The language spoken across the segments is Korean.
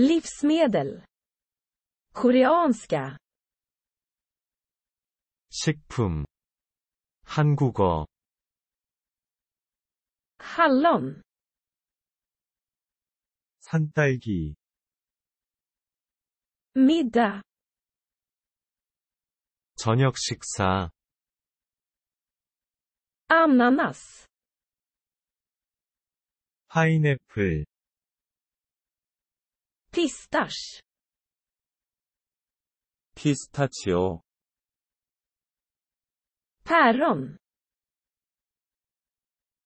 livsmedel, koreanska, 식품, 한국어, hallon, 산딸기, middag, 저녁 식사, ananas, 파인애플, 피스타시 피스타치오 päron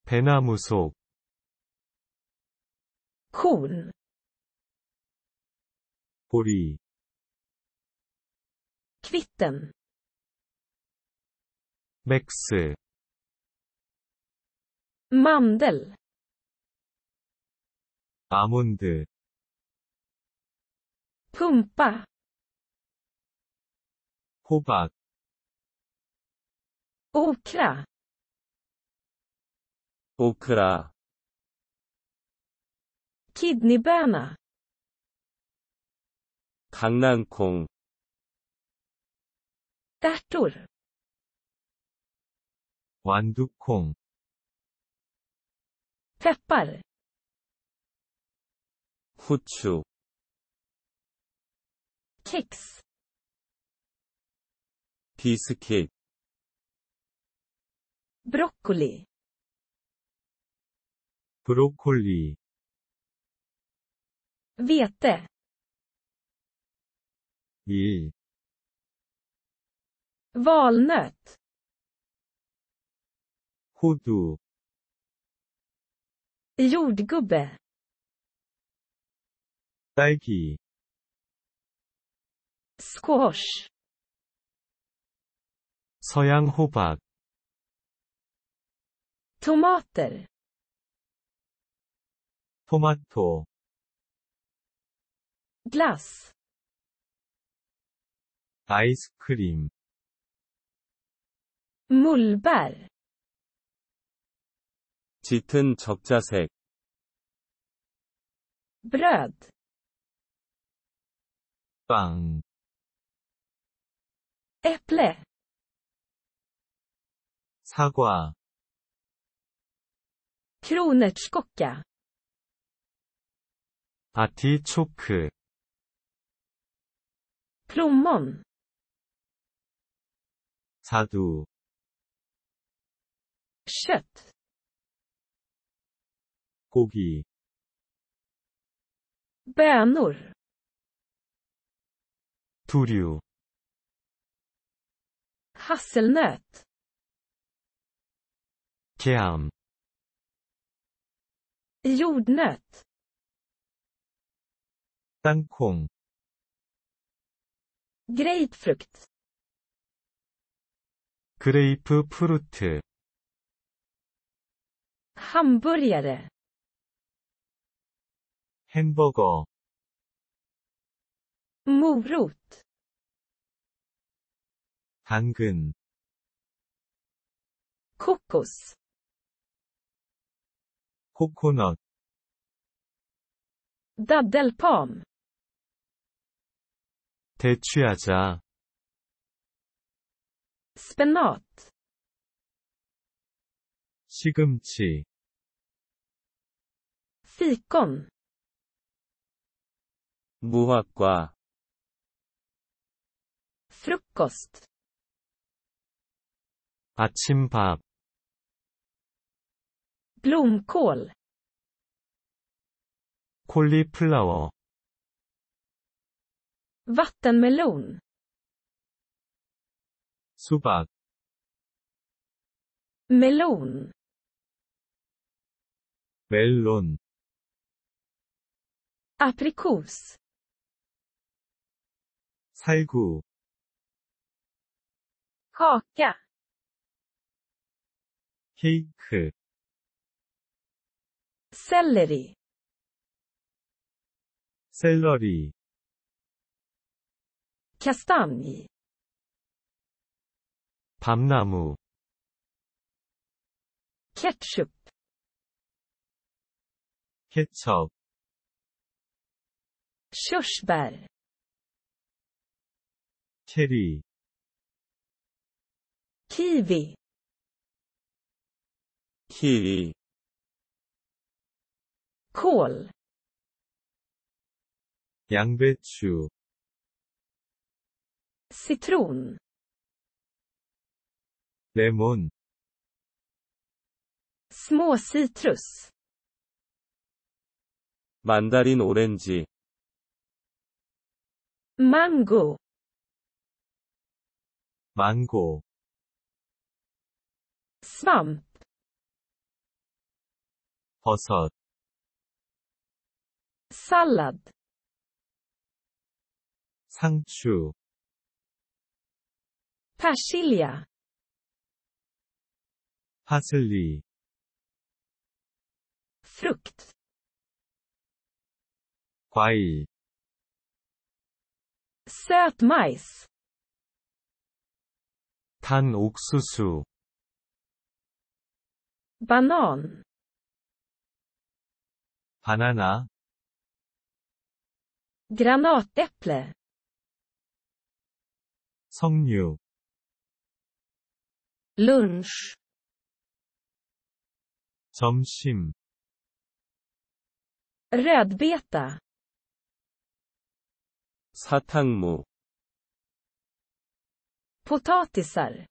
배나무 속 korn 보리 kvitten 맥스 mandel 아몬드 pumpa 호박 okra 오크라 kidneyböna 강낭콩 ärtor 완두콩 peppar 후추 kex 디스켓 브로콜리 브로콜리 vete 일 valnöt 호두 jordgubbe 딸기 스쿼시 서양 호박 토마텔 토마토 글라스 아이스크림 물발 짙은 적자색 브라드 빵 äpple 사과 kronärtskocka 아티초크 plommon 자두 kött 고기 bönor 두류 Hasselnöt. Kärn. Jordnöt. 땅콩. Grapefrukt. 그레이프 Hamburgare. hamburger morot 당근 코코스 코코넛 daddelpalm 대취하자 spenat 시금치 fikon 무화과 frukost 아침밥 blomkål 콜리플라워 vattenmelon 수박 melon 멜론 aprikos 살구 kaka 케이크 셀러리 셀러리 캐 a s t a n 밤나무. 케첩. 케첩. k ö r 체리. 키위. Ki. kål 양배추 citron 레몬 små citrus 만다린 오렌지 mango 망고 svamp 버섯 salad 상추 persilja 파슬리 frukt 과일 söt majs 단 옥수수 banan 바나나 granatäpple 석류 lunch 점심 rödbeta 사탕무 potatisar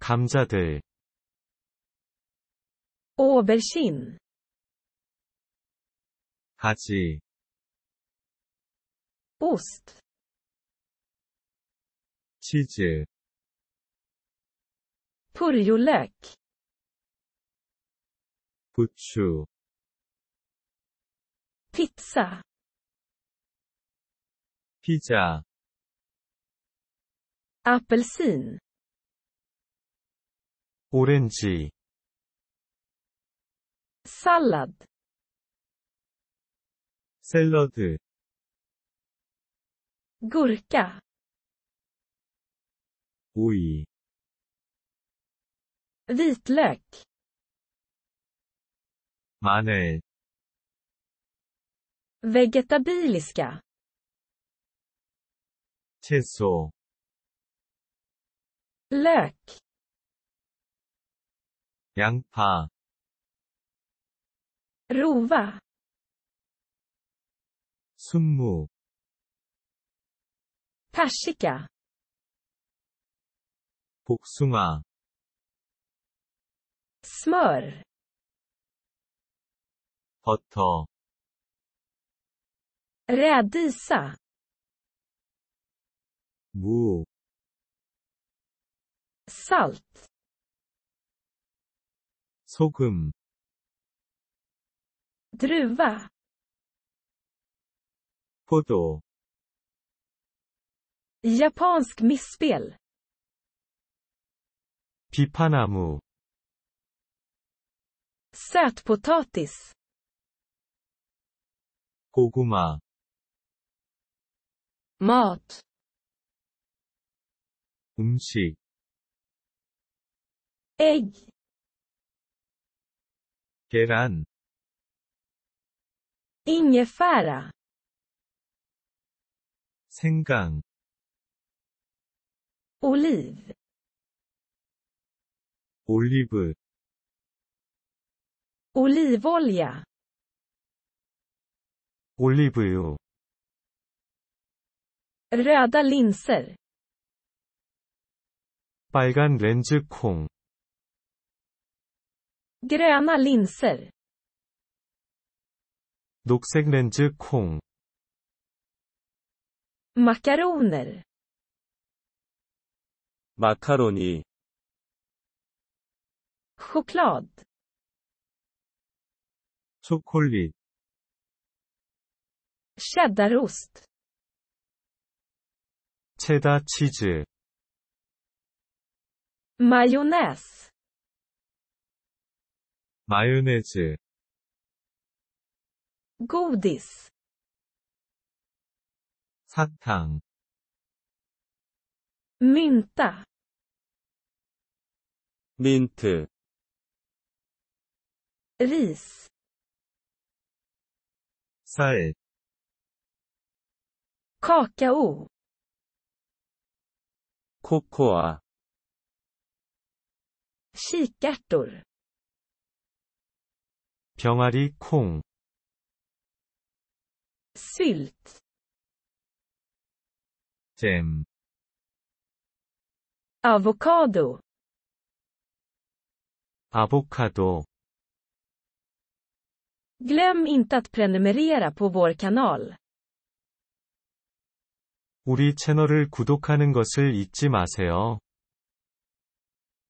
감자들 aubergine 바지 Ost 치즈 purjolök 부추 pizza 피자 apelsin 오렌지 sallad 샐러드 gurka 오이 vitlök 마늘 vegetabiliska 채소 lök 양파 rova 순무 persika 복숭아 smör 버터 rädisa 무 salt 소금 druva 포도 Japansk misspel. 비파나무 Sötpotatis. 고구마 Mat. 음식 Ägg. 계란 ingefära 생강 oliv 올리브 olivolja 올리브유 röda linser 빨간 렌즈 콩 gröna linser 녹색 렌즈 콩 makaroner makaroni choklad 초콜릿 cheddarost 체다 치즈 majonnäs 마요네즈 godis 사탕 mynta 민트 ris 쌀 kakao 코코아 kikärtor 병아리 콩 sylt 잼 avocado 아보카도 Glöm inte att prenumerera på vår kanal. 우리 채널을 구독하는 것을 잊지 마세요.